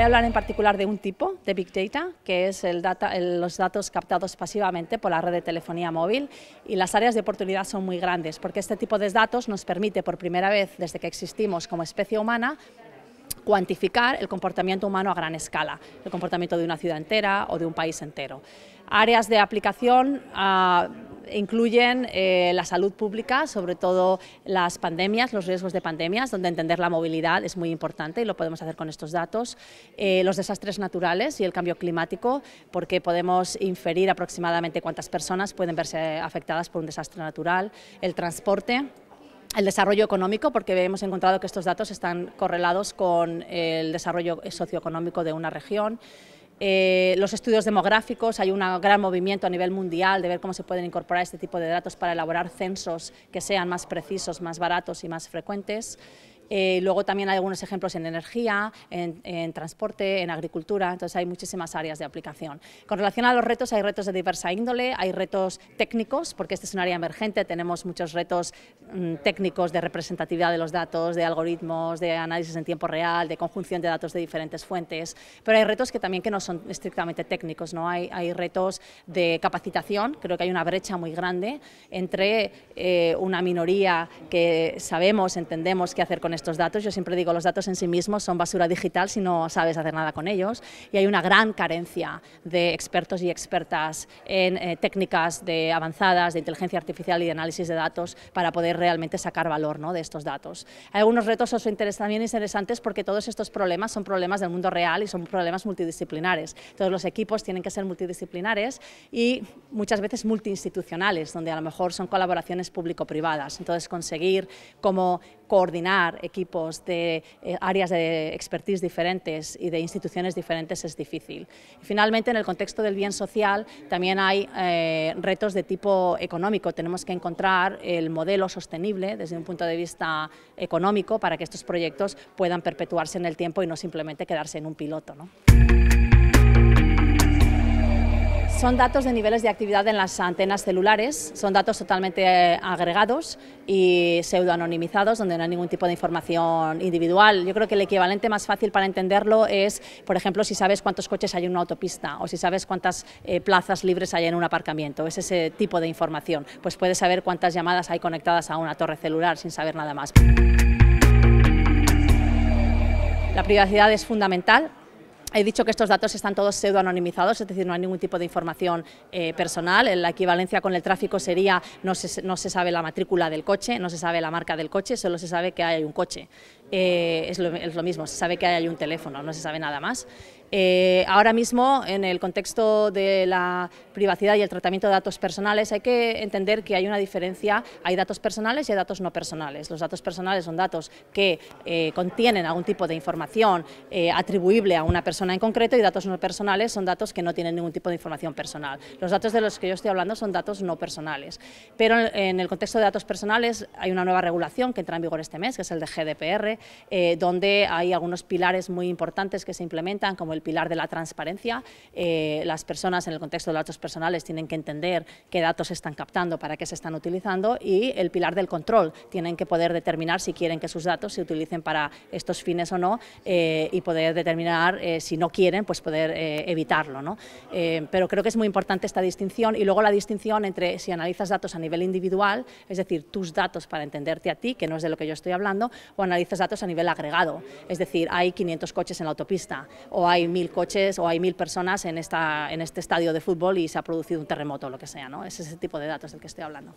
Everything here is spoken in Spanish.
voy a hablar en particular de un tipo de Big Data, que es el data, los datos captados pasivamente por la red de telefonía móvil y las áreas de oportunidad son muy grandes, porque este tipo de datos nos permite por primera vez desde que existimos como especie humana cuantificar el comportamiento humano a gran escala, el comportamiento de una ciudad entera o de un país entero. Áreas de aplicación... Ah, incluyen eh, la salud pública, sobre todo las pandemias, los riesgos de pandemias, donde entender la movilidad es muy importante y lo podemos hacer con estos datos, eh, los desastres naturales y el cambio climático, porque podemos inferir aproximadamente cuántas personas pueden verse afectadas por un desastre natural, el transporte, el desarrollo económico, porque hemos encontrado que estos datos están correlados con el desarrollo socioeconómico de una región, eh, los estudios demográficos, hay un gran movimiento a nivel mundial de ver cómo se pueden incorporar este tipo de datos para elaborar censos que sean más precisos, más baratos y más frecuentes. Eh, luego también hay algunos ejemplos en energía, en, transporte, en agricultura, entonces hay muchísimas áreas de aplicación. Con relación a los retos, hay retos de diversa índole, hay retos técnicos, porque este es un área emergente, tenemos muchos retos mm, técnicos de representatividad de los datos, de algoritmos, de análisis en tiempo real, de conjunción de datos de diferentes fuentes, pero hay retos que también que no son estrictamente técnicos, ¿no? hay, hay retos de capacitación, creo que hay una brecha muy grande entre eh, una minoría que sabemos, entendemos qué hacer con estos datos. Yo siempre digo, los datos en sí mismos son basura digital si no sabes hacer nada con ellos. Y hay una gran carencia de expertos y expertas en eh, técnicas de avanzadas de inteligencia artificial y de análisis de datos para poder realmente sacar valor ¿no? de estos datos. Hay algunos retos también interesantes porque todos estos problemas son problemas del mundo real y son problemas multidisciplinares. Todos los equipos tienen que ser multidisciplinares y muchas veces multiinstitucionales, donde a lo mejor son colaboraciones público-privadas. Entonces conseguir como coordinar equipos de eh, áreas de expertise diferentes y de instituciones diferentes es difícil. finalmente, en el contexto del bien social también hay eh, retos de tipo económico. Tenemos que encontrar el modelo sostenible desde un punto de vista económico para que estos proyectos puedan perpetuarse en el tiempo y no simplemente quedarse en un piloto. Son datos de niveles de actividad en las antenas celulares, son datos totalmente eh, agregados y pseudoanonimizados, donde no hay ningún tipo de información individual. Yo creo que el equivalente más fácil para entenderlo es, por ejemplo, si sabes cuántos coches hay en una autopista o si sabes cuántas eh, plazas libres hay en un aparcamiento, es ese tipo de información. Pues puedes saber cuántas llamadas hay conectadas a una torre celular sin saber nada más. La privacidad es fundamental He dicho que estos datos están todos pseudoanonimizados, es decir, no hay ningún tipo de información eh, personal. La equivalencia con el tráfico sería, no se, no se, sabe la matrícula del coche, no se sabe la marca del coche, solo se sabe que hay un coche. Eh, es, lo, mismo, se sabe que hay un teléfono, no se sabe nada más. Eh, ahora mismo, en el contexto de la privacidad y el tratamiento de datos personales, hay que entender que hay una diferencia, hay datos personales y hay datos no personales. Los datos personales son datos que contienen algún tipo de información atribuible a una persona persona en concreto y datos no personales son datos que no tienen ningún tipo de información personal. Los datos de los que yo estoy hablando son datos no personales, pero en el contexto de datos personales hay una nueva regulación que entra en vigor este mes, que es el de GDPR, eh, donde hay algunos pilares muy importantes que se implementan, como el pilar de la transparencia. Eh, las personas en el contexto de datos personales tienen que entender qué datos están captando, para qué se están utilizando y el pilar del control. Tienen que poder determinar si quieren que sus datos se utilicen para estos fines o no eh, y poder determinar si si no quieren, pues poder eh, evitarlo. Eh, pero creo que es muy importante esta distinción y luego la distinción entre si analizas datos a nivel individual, es decir, tus datos para entenderte a ti, que no es de lo que yo estoy hablando, o analizas datos a nivel agregado, es decir, hay 500 coches en la autopista, o hay mil coches, o hay mil personas en, esta, en este estadio de fútbol y se ha producido un terremoto, o lo que sea, ¿no? es ese tipo de datos del que estoy hablando.